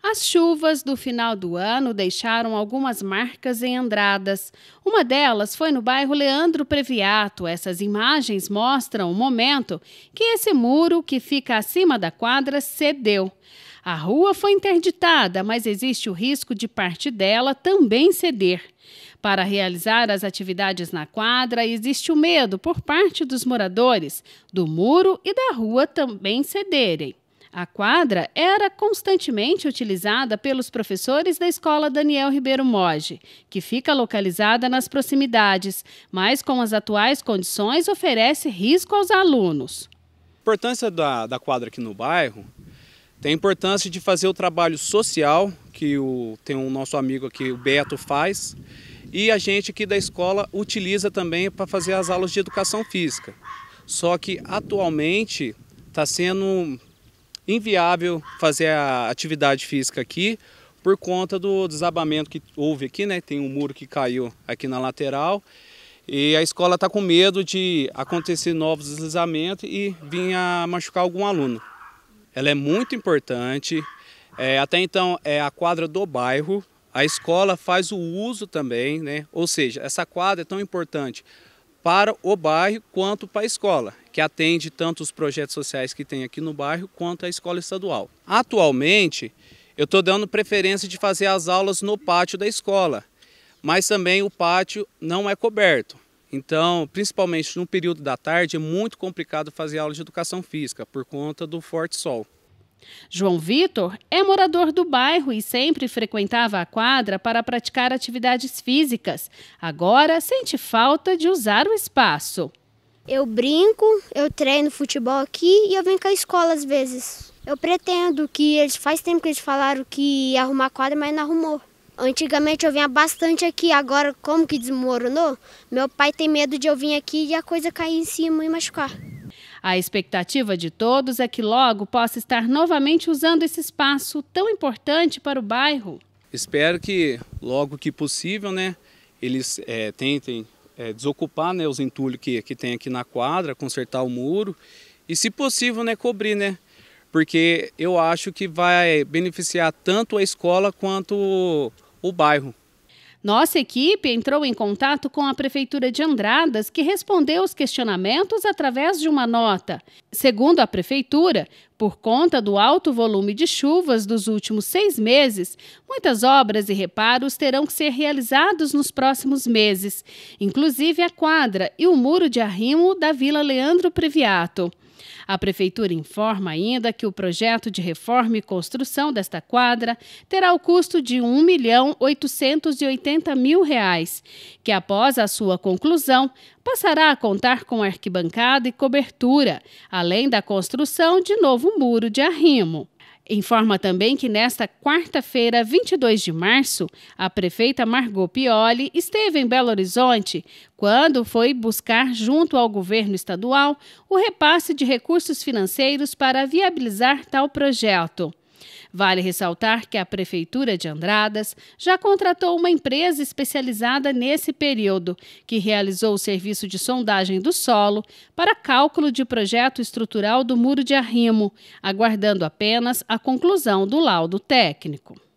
As chuvas do final do ano deixaram algumas marcas em andradas. Uma delas foi no bairro Leandro Previato. Essas imagens mostram o momento que esse muro que fica acima da quadra cedeu. A rua foi interditada, mas existe o risco de parte dela também ceder. Para realizar as atividades na quadra, existe o medo por parte dos moradores do muro e da rua também cederem. A quadra era constantemente utilizada pelos professores da Escola Daniel Ribeiro Moge, que fica localizada nas proximidades, mas com as atuais condições oferece risco aos alunos. A importância da, da quadra aqui no bairro tem a importância de fazer o trabalho social que o, tem um nosso amigo aqui, o Beto, faz. E a gente aqui da escola utiliza também para fazer as aulas de educação física. Só que atualmente está sendo inviável fazer a atividade física aqui por conta do desabamento que houve aqui, né? Tem um muro que caiu aqui na lateral e a escola está com medo de acontecer novos deslizamentos e vir a machucar algum aluno. Ela é muito importante. É, até então é a quadra do bairro. A escola faz o uso também, né? Ou seja, essa quadra é tão importante para o bairro quanto para a escola, que atende tanto os projetos sociais que tem aqui no bairro quanto a escola estadual. Atualmente, eu estou dando preferência de fazer as aulas no pátio da escola, mas também o pátio não é coberto. Então, principalmente no período da tarde, é muito complicado fazer aula de educação física por conta do forte sol. João Vitor é morador do bairro e sempre frequentava a quadra para praticar atividades físicas. Agora sente falta de usar o espaço. Eu brinco, eu treino futebol aqui e eu venho com a escola às vezes. Eu pretendo que eles faz tempo que eles falaram que ia arrumar quadra, mas não arrumou. Antigamente eu vinha bastante aqui, agora como que desmoronou? Meu pai tem medo de eu vir aqui e a coisa cair em cima e machucar. A expectativa de todos é que logo possa estar novamente usando esse espaço tão importante para o bairro. Espero que logo que possível, né, eles é, tentem é, desocupar né, os entulhos que, que tem aqui na quadra, consertar o muro e, se possível, né, cobrir, né? Porque eu acho que vai beneficiar tanto a escola quanto o, o bairro. Nossa equipe entrou em contato com a Prefeitura de Andradas, que respondeu os questionamentos através de uma nota. Segundo a Prefeitura, por conta do alto volume de chuvas dos últimos seis meses, muitas obras e reparos terão que ser realizados nos próximos meses, inclusive a quadra e o muro de arrimo da Vila Leandro Previato. A Prefeitura informa ainda que o projeto de reforma e construção desta quadra terá o custo de R$ 1 milhão 880 mil, reais, que após a sua conclusão passará a contar com arquibancada e cobertura, além da construção de novo muro de arrimo. Informa também que nesta quarta-feira, 22 de março, a prefeita Margot Pioli esteve em Belo Horizonte quando foi buscar, junto ao governo estadual, o repasse de recursos financeiros para viabilizar tal projeto. Vale ressaltar que a Prefeitura de Andradas já contratou uma empresa especializada nesse período, que realizou o serviço de sondagem do solo para cálculo de projeto estrutural do muro de arrimo, aguardando apenas a conclusão do laudo técnico.